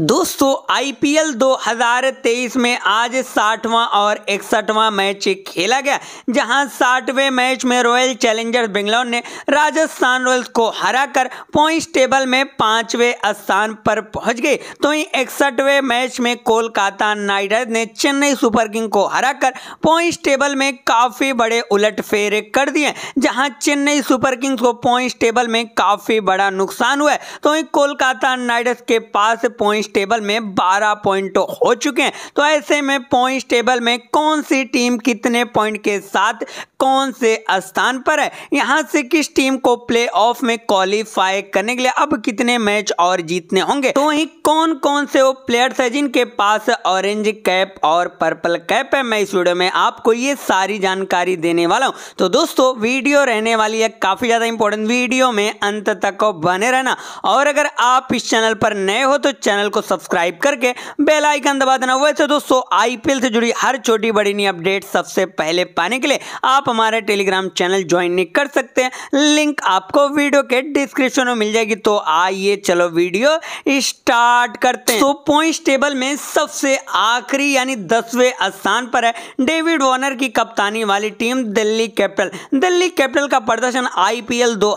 दोस्तों आईपीएल 2023 में आज साठवां और इकसठवां मैच खेला गया जहां साठवें मैच में रॉयल चैलेंजर्स बेंगलोर ने राजस्थान रॉयल्स को हराकर पॉइंट्स टेबल में पांचवें स्थान पर पहुंच गई तो वहीं इकसठवें मैच में कोलकाता नाइट राइडर्स ने चेन्नई सुपर किंग को हराकर पॉइंट्स टेबल में काफ़ी बड़े उलटफेरे कर दिए जहाँ चेन्नई सुपर किंग्स को पॉइंट्स टेबल में काफ़ी बड़ा नुकसान हुआ है तो वहीं कोलकाता नाइट के पास पॉइंट्स टेबल में बारह पॉइंट हो चुके हैं तो ऐसे में पॉइंट टेबल में कौन सी टीम कितने पॉइंट के साथ कौन से स्थान पर है यहाँ से किस टीम को प्ले ऑफ में क्वालिफाई करने के लिए अब कितने मैच और जीतने होंगे तो वही कौन कौन से वो प्लेयर्स है जिनके पास ऑरेंज कैप और पर्पल कैप है मैं इस वीडियो में आपको ये सारी जानकारी देने वाला हूँ तो दोस्तों वीडियो रहने वाली है काफी ज्यादा इंपॉर्टेंट वीडियो में अंत तक बने रहना और अगर आप इस चैनल पर नए हो तो चैनल चैनल को सब्सक्राइब करके बेल आइकन दबा देना वैसे दोस्तों आईपीएल से जुड़ी हर छोटी बड़ी नई अपडेट सबसे पहले पाने के लिए आप हमारे टेलीग्राम चैनल ज्वाइन नहीं कर सकते हैं लिंक आपको वीडियो के डिस्क्रिप्शन में मिल जाएगी तो आइए चलो वीडियो स्टार्ट करते हैं तो पॉइंट टेबल में सबसे आखिरी यानी दसवें स्थान पर है डेविड वॉर्नर की कप्तानी वाली team Delhi capital Delhi capital का प्रदर्शन आईपीएल दो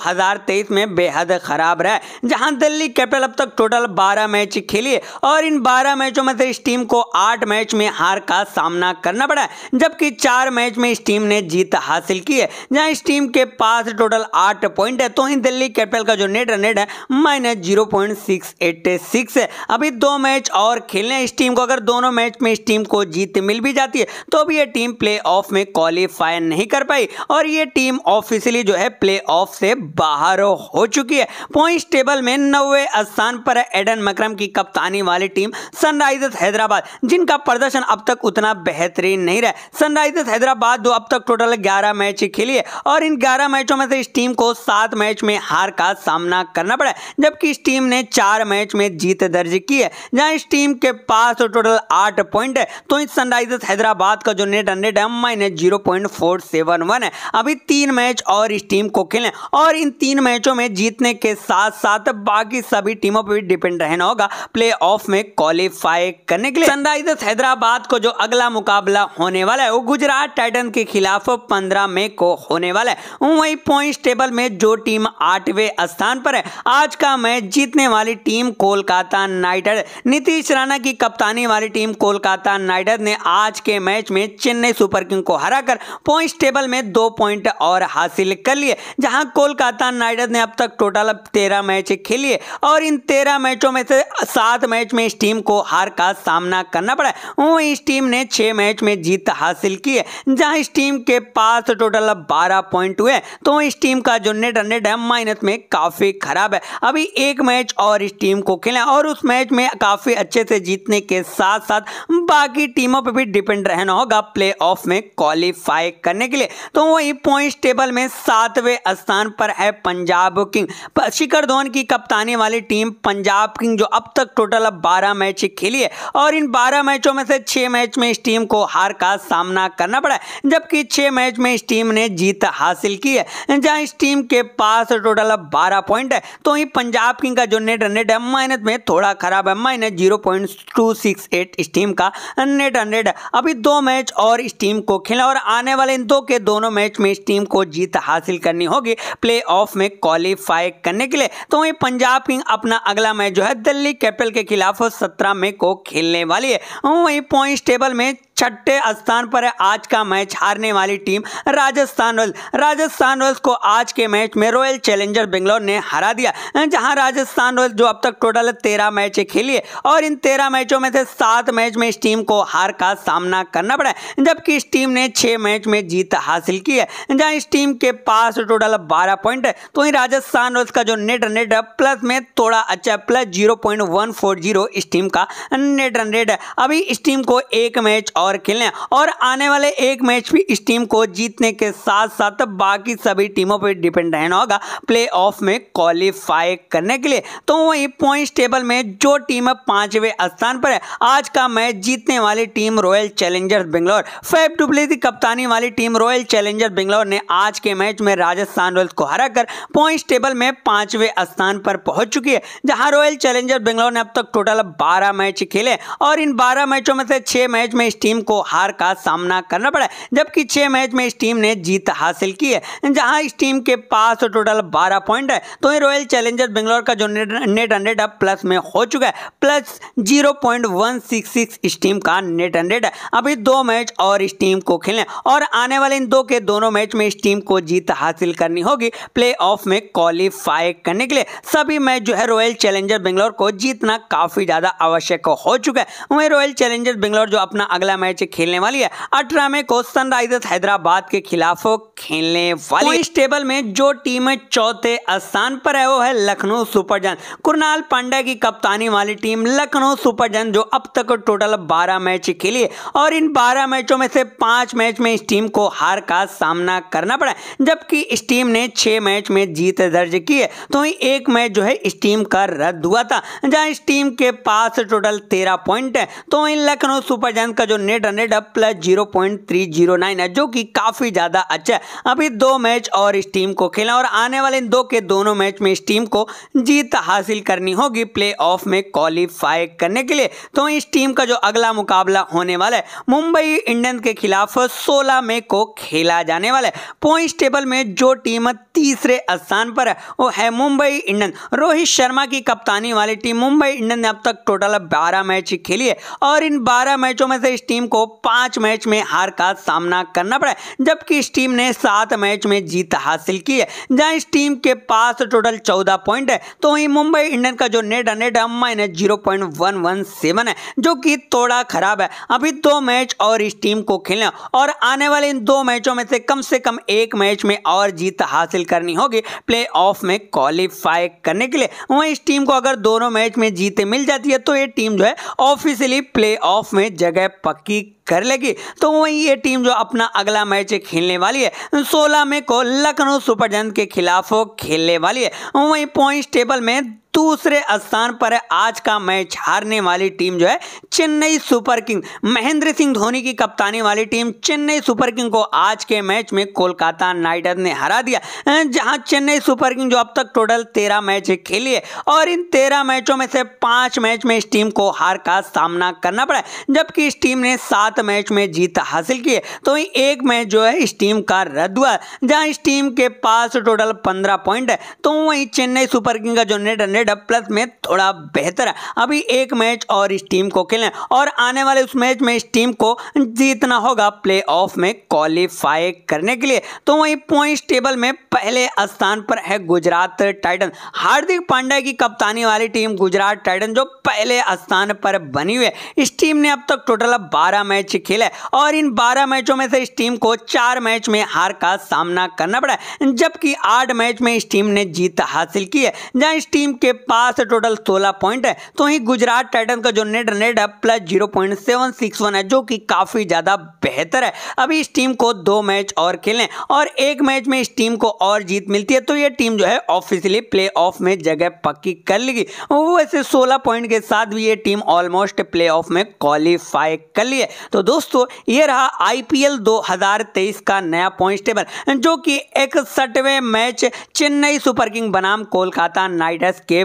में बेहद खराब रहा है जहां दिल्ली कैपिटल अब तक टोटल बारह मैच खेल लिए और इन बारह मैचों में से इस टीम को आठ मैच में हार का सामना करना पड़ा जबकि चार मैच में इस टीम ने जीत हासिल की है जहां इस टीम के पास टोटल आठ पॉइंट है तो ही दिल्ली कैपिटल का जो नेट रन रेट है minus zero point six eight six है अभी दो मैच और खेलने इस टीम को अगर दोनों मैच में इस टीम को जीत मिल भी जाती है तो अभी यह टीम प्ले ऑफ में क्वालिफाई नहीं कर पाई और ये टीम ऑफिशियली जो है प्ले ऑफ से बाहर हो चुकी है पॉइंट टेबल में नौवे स्थान पर एडन मकरम की कप कप्तानी वाली टीम सनराइजर्स हैदराबाद जिनका प्रदर्शन अब तक उतना बेहतरीन नहीं रहा सनराइजर्स हैदराबाद दो अब तक टोटल 11 मैच खेली है और इन 11 मैचों में से इस टीम को सात मैच में हार का सामना करना पड़ा जबकि इस टीम ने चार मैच में जीत दर्ज की है जहां इस टीम के पास टोटल आठ पॉइंट है तो इस सनराइजर्स हैदराबाद का जो नेट हंड्रेड है minus zero point four seven one है अभी तीन मैच और इस टीम को खेले और इन तीन मैचों में जीतने के साथ साथ बाकी सभी टीमों पर भी डिपेंड रहना होगा प्ले प्ले ऑफ में क्वालिफाई करने के लिए सनराइजर्स हैदराबाद को जो अगला मुकाबला होने वाला है वो गुजरात टाइटन के खिलाफ पंद्रह मई को होने वाला है वही पॉइंट टेबल में जो टीम आठवें स्थान पर है आज का मैच जीतने वाली टीम कोलकाता नाइट नीतीश राणा की कप्तानी वाली टीम कोलकाता नाइट ने आज के मैच में चेन्नई सुपर किंग को हराकर पॉइंट टेबल में दो पॉइंट और हासिल कर लिए जहां कोलकाता नाइट ने अब तक टोटल तेरह मैच खेलिए और इन तेरह मैचों में से सात सात मैच में इस टीम को हार का सामना करना पड़ा वहीं इस टीम ने छह मैच में जीत हासिल की है जहां इस टीम के पास टोटल अब बारह पॉइंट हुए तो इस टीम का जो नेट रनेट है माइनस में काफ़ी खराब है अभी एक मैच और इस टीम को खेले और उस मैच में काफ़ी अच्छे से जीतने के साथ साथ बाकी टीमों पर भी डिपेंड रहना होगा प्ले में क्वालिफाई करने के लिए तो वही पॉइंट टेबल में सातवें स्थान पर है पंजाब किंग शिखर धोन की कप्तानी वाली टीम पंजाब किंग जो अब तक टोटल अब बारह मैच खेली है और इन बारह मैचों में से छः मैच में इस टीम को हार का सामना करना पड़ा जबकि छः मैच में इस टीम ने जीत हासिल की है जहां इस टीम के पास टोटल अब बारह पॉइंट है तो ही पंजाब किंग का जो नेट हंड्रेड है माइनस में थोड़ा खराब है minus zero point two six eight इस टीम का नेट हंड्रेड अभी दो मैच और इस टीम को खेला और आने वाले इन दो के दोनों मैच में इस टीम को जीत हासिल करनी होगी प्ले ऑफ में क्वालिफाई करने के लिए तो वहीं पंजाब किंग अपना अगला मैच जो है दिल्ली कैपिटल के खिलाफ सत्रह मई को खेलने वाली है वहीं पॉइंट टेबल में छठे स्थान पर है आज का मैच हारने वाली team Rajasthan Royals Rajasthan Royals को आज के मैच में रॉयल चैलेंजर बेंगलोर ने हरा दिया जहां राजस्थान रॉयल्स जो अब तक टोटल तेरह मैच खेली है और इन तेरह मैचों में से सात मैच में इस टीम को हार का सामना करना पड़ा है जबकि इस टीम ने छह मैच में जीत हासिल की है जहां इस टीम के पास टोटल बारह पॉइंट है तो वहीं राजस्थान रॉयल्स का जो नेट रन रेट है प्लस में थोड़ा अच्छा plus zero point one four zero इस टीम का नेट रन रेट है अभी इस टीम को एक मैच और ओवर खेलने और आने वाले एक मैच भी इस टीम को जीतने के साथ साथ बाकी सभी टीमों पर डिपेंड रहना होगा प्ले में क्वालिफाई करने के लिए तो वही पॉइंट टेबल में जो टीम पांचवें स्थान पर है आज का मैच जीतने वाली team Royal Challengers Bangalore Faf डुबली की कप्तानी वाली टीम रॉयल चैलेंजर्स बेंगलोर ने आज के मैच में राजस्थान रॉयल्स को हरा कर पॉइंट टेबल में पांचवें स्थान पर पहुंच चुकी है जहां रॉयल चैलेंजर बेंगलोर ने अब तक टोटल 12 मैच खेले और इन 12 मैचों में से 6 मैच में इस टीम टीम को हार का सामना करना पड़ा जबकि छह मैच में इस टीम ने जीत हासिल की है जहां इस टीम के पास टोटल 12 पॉइंट है तो ये रॉयल चैलेंजर बेंगलोर का जो नेट हंड्रेड अब प्लस में हो चुका है प्लस 0.166 इस टीम का नेट हंड्रेड है अभी दो मैच और इस टीम को खेलें और आने वाले इन दो के दोनों मैच में इस टीम को जीत हासिल करनी होगी प्ले में क्वालिफाई करने के लिए सभी मैच जो है रॉयल चैलेंजर बेंगलोर को जीतना काफ़ी ज़्यादा आवश्यक हो चुका है वहीं रॉयल चैलेंजर बेंगलोर जो अपना अगला मैच खेलने वाली है अठारह में को सनराइजर्स हैदराबाद के खिलाफ खेलने वाली इस टेबल में जो टीम चौथे स्थान पर है वो है लखनऊ सुपर जन कुरनाल पांडे की कप्तानी वाली टीम लखनऊ सुपर जन जो अब तक टोटल 12 मैच खेली है और इन 12 मैचों में से पांच मैच में इस टीम को हार का सामना करना पड़ा जबकि इस टीम ने छह मैच में जीत दर्ज की है तो एक मैच जो है इस टीम का रद्द हुआ था जहां इस टीम के पास टोटल तेरह पॉइंट है तो इन लखनऊ सुपर जन का जो नेट हंड्रेड हंड्रेड अब plus zero point three zero nine है जो कि काफ़ी ज़्यादा अच्छा है अभी दो मैच और इस टीम को खेला और आने वाले दो के दोनों मैच में इस टीम को जीत हासिल करनी होगी प्ले ऑफ में क्वालिफाई करने के लिए तो इस टीम का जो अगला मुकाबला होने वाला है मुंबई इंडियंस के खिलाफ सोलह मई को खेला जाने वाला है पॉइंट टेबल में जो टीम तीसरे स्थान पर है वो है मुंबई इंडियंस रोहित शर्मा की कप्तानी वाली टीम मुंबई इंडियंस ने अब तक टोटल बारह मैच खेली है और इन बारह मैचों में से इस टीम टीम को पांच मैच में हार का सामना करना पड़ा जबकि इस टीम ने सात मैच में जीत हासिल की है जहां इस टीम के पास टोटल चौदह पॉइंट है तो वहीं मुंबई इंडियन का जो नेट हंड्रेड है minus zero point one one seven है जो कि थोड़ा खराब है अभी दो मैच और इस टीम को खेलना और आने वाले इन दो मैचों में से कम से कम एक मैच में और जीत हासिल करनी होगी प्ले में क्वालिफाई करने के लिए वहीं इस टीम को अगर दोनों मैच में जीते मिल जाती है तो ये टीम जो है ऑफिशियली प्ले में जगह पक्की kick कर लेगी तो वहीं ये टीम जो अपना अगला मैच खेलने वाली है सोलह मई को लखनऊ सुपर जयंत के खिलाफ खेलने वाली है वहीं पॉइंट टेबल में दूसरे स्थान पर आज का मैच हारने वाली टीम जो है चेन्नई सुपर किंग महेंद्र सिंह धोनी की कप्तानी वाली टीम चेन्नई सुपर किंग को आज के मैच में कोलकाता नाइटर्स ने हरा दिया जहां चेन्नई सुपर किंग जो अब तक टोटल तेरह मैच खेली है और इन तेरह मैचों में से पांच मैच में इस टीम को हार का सामना करना पड़ा जबकि इस टीम ने सात सात मैच में जीत हासिल की है तो एक मैच जो है इस टीम का रद्द हुआ जहां इस टीम के पास टोटल पंद्रह पॉइंट है तो वहीं चेन्नई सुपर किंग का जो नेट हंड्रेड है प्लस में थोड़ा बेहतर है अभी एक मैच और इस टीम को खेलें और आने वाले उस मैच में इस टीम को जीतना होगा प्ले में क्वालिफाई करने के लिए तो वहीं पॉइंट टेबल में पहले स्थान पर है गुजरात टाइटन हार्दिक पांड्या की कप्तानी वाली टीम गुजरात टाइटन जो पहले स्थान पर बनी हुई है इस टीम ने अब तक टोटल 12 मैच मैच खेले और इन 12 मैचों में से इस टीम को चार मैच में हार का सामना करना पड़ा जबकि आठ मैच में इस टीम ने जीत हासिल की है जहां इस टीम के पास टोटल 16 पॉइंट है तो ही गुजरात टाइटन का जो नेट रनेट है plus zero point seven six one है जो कि काफी ज्यादा बेहतर है अभी इस टीम को दो मैच और खेलें और एक मैच में इस टीम को और जीत मिलती है तो यह टीम जो है ऑफिशियली प्ले में जगह पक्की कर लेगी वैसे सोलह पॉइंट के साथ भी ये टीम ऑलमोस्ट प्ले में क्वालिफाई कर ली है तो दोस्तों ये रहा आईपीएल 2023 का नया पॉइंट टेबल जो कि इकसठवें मैच चेन्नई सुपर किंग बनाम कोलकाता नाइट राइडर्स के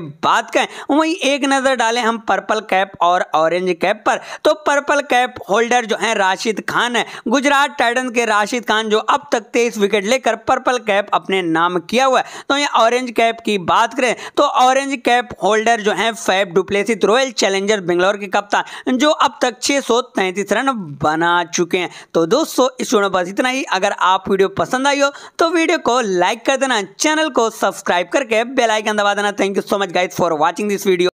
का है वहीं एक नज़र डालें हम पर्पल कैप और ऑरेंज कैप पर तो पर्पल कैप होल्डर जो हैं राशिद खान है गुजरात टाइटन के राशिद खान जो अब तक तेईस विकेट लेकर पर्पल कैप अपने नाम किया हुआ है तो ये ऑरेंज कैप की बात करें तो ऑरेंज कैप होल्डर जो हैं Faf du Plessis Royal Challenger Bangalore के कप्तान जो अब तक छः रन बना चुके हैं तो दोस्तों इस वीडियो में बस इतना ही अगर आप वीडियो पसंद आई हो तो वीडियो को लाइक कर देना चैनल को सब्सक्राइब करके बेलाइकन दबा देना thank you so much guys for watching this video